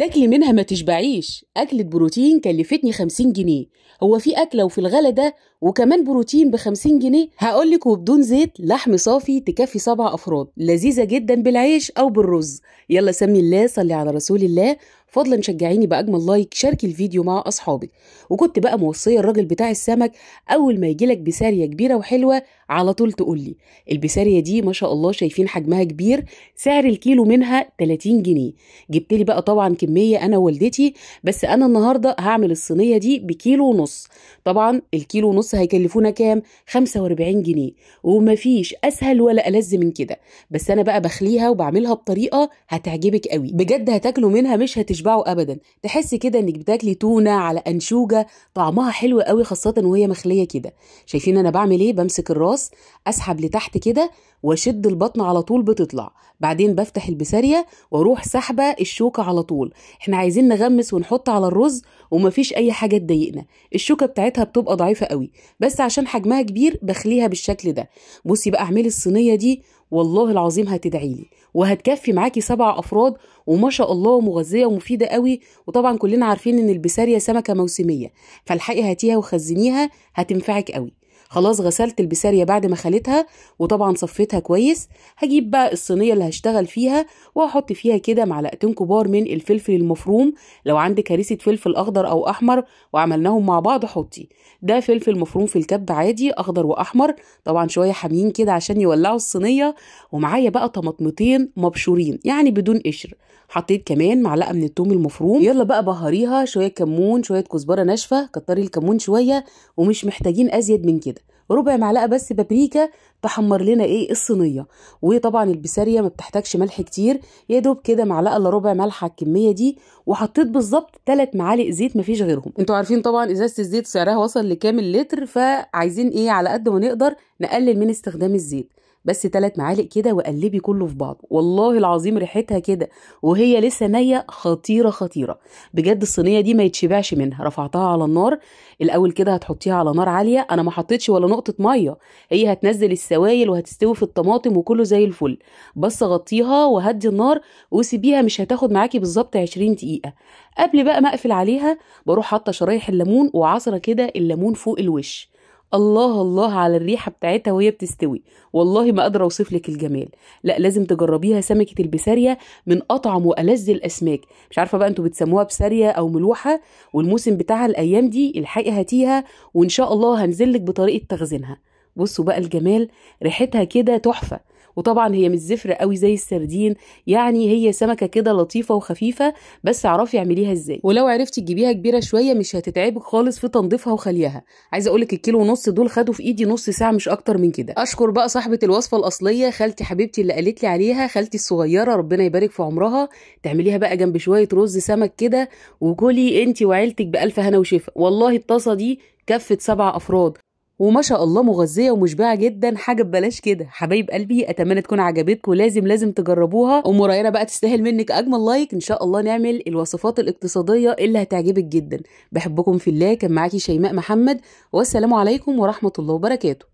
تاكلي منها ما تشبعيش أكلة بروتين كلفتني خمسين جنيه هو في أكلة وفي الغلا ده وكمان بروتين ب 50 جنيه هقول لك وبدون زيت لحم صافي تكفي سبع افراد لذيذه جدا بالعيش او بالرز يلا سمي الله صلي على رسول الله فضلا شجعيني باجمل لايك شاركي الفيديو مع اصحابك وكنت بقى موصيه الراجل بتاع السمك اول ما يجي لك بساريه كبيره وحلوه على طول تقول لي البساريه دي ما شاء الله شايفين حجمها كبير سعر الكيلو منها 30 جنيه جبت لي بقى طبعا كميه انا ووالدتي بس انا النهارده هعمل الصينيه دي بكيلو ونص طبعا الكيلو ونص بص هيكلفونا كام 45 جنيه ومفيش اسهل ولا ألذ من كده بس انا بقى بخليها وبعملها بطريقه هتعجبك قوي بجد هتاكلوا منها مش هتشبعوا ابدا تحسي كده انك بتاكلي تونه على انشوجه طعمها حلو قوي خاصه وهي مخليه كده شايفين انا بعمل ايه بمسك الراس اسحب لتحت كده واشد البطن على طول بتطلع بعدين بفتح البساريه واروح سحبه الشوكه على طول احنا عايزين نغمس ونحط على الرز ومفيش اي حاجه تضايقنا الشوكه بتاعتها بتبقى ضعيفه قوي بس عشان حجمها كبير بخليها بالشكل ده بصي بقى اعملي الصينيه دي والله العظيم هتدعيلي وهتكفي معاكي سبع افراد وما شاء الله مغذيه ومفيده قوي وطبعا كلنا عارفين ان البساريه سمكه موسميه فالحقي هاتيها وخزنيها هتنفعك قوي خلاص غسلت البساريه بعد ما خليتها وطبعا صفيتها كويس هجيب بقى الصينيه اللي هشتغل فيها وهحط فيها كده معلقتين كبار من الفلفل المفروم لو عندك هريسه فلفل اخضر او احمر وعملناهم مع بعض حطي ده فلفل مفروم في الكب عادي اخضر واحمر طبعا شويه حاميين كده عشان يولعوا الصينيه ومعايا بقى طماطمتين مبشورين يعني بدون قشر حطيت كمان معلقه من التوم المفروم يلا بقى بهريها شويه كمون شويه كزبره ناشفه كتري الكمون شويه ومش محتاجين ازيد من كده ربع معلقه بس بابريكا تحمر لنا ايه الصينيه وطبعا البساريه ما بتحتاجش ملح كتير يا دوب كده معلقه الا ربع ملح على الكميه دي وحطيت بالظبط 3 معالق زيت مفيش غيرهم انتوا عارفين طبعا ازازه الزيت سعرها وصل لكام لتر فعايزين ايه على قد ما نقدر نقلل من استخدام الزيت بس ثلاث معالق كده وقلبي كله في بعضه والله العظيم ريحتها كده وهي لسه نيه خطيره خطيره بجد الصينيه دي ما يتشبعش منها رفعتها على النار الاول كده هتحطيها على نار عاليه انا ما حطيتش ولا نقطه ميه هي هتنزل السوائل وهتستوي في الطماطم وكله زي الفل بس غطيها وهدي النار وسيبيها مش هتاخد معاكي بالظبط 20 دقيقه قبل بقى ما اقفل عليها بروح حاطه شرايح الليمون وعصره كده الليمون فوق الوش الله الله على الريحه بتاعتها وهي بتستوي والله ما قادره اوصف لك الجمال لا لازم تجربيها سمكه البساريه من اطعم والذ الاسماك مش عارفه بقى انتوا بتسموها بساريه او ملوحه والموسم بتاعها الايام دي الحقي هاتيها وان شاء الله هنزلك بطريقه تخزينها بصوا بقى الجمال ريحتها كده تحفه وطبعا هي مش زفرة قوي زي السردين يعني هي سمكة كده لطيفة وخفيفة بس اعرفي اعمليها ازاي ولو عرفتي تجيبيها كبيرة شوية مش هتتعبك خالص في تنظيفها وخليها عايزة اقولك الكيلو ونص دول خدوا في ايدي نص ساعة مش اكتر من كده اشكر بقى صاحبة الوصفة الاصلية خالتي حبيبتي اللي قالت لي عليها خالتي الصغيرة ربنا يبارك في عمرها تعمليها بقى جنب شوية رز سمك كده وكلي انت وعيلتك بألف هنا وشفا والله الطاسة دي كفت سبع أفراد وما شاء الله مغذيه ومشبعه جدا حاجه ببلاش كده حبايب قلبي اتمنى تكون عجبتكم لازم لازم تجربوها ام بقى تستاهل منك اجمل لايك ان شاء الله نعمل الوصفات الاقتصاديه اللي هتعجبك جدا بحبكم في الله كان معاكي شيماء محمد والسلام عليكم ورحمه الله وبركاته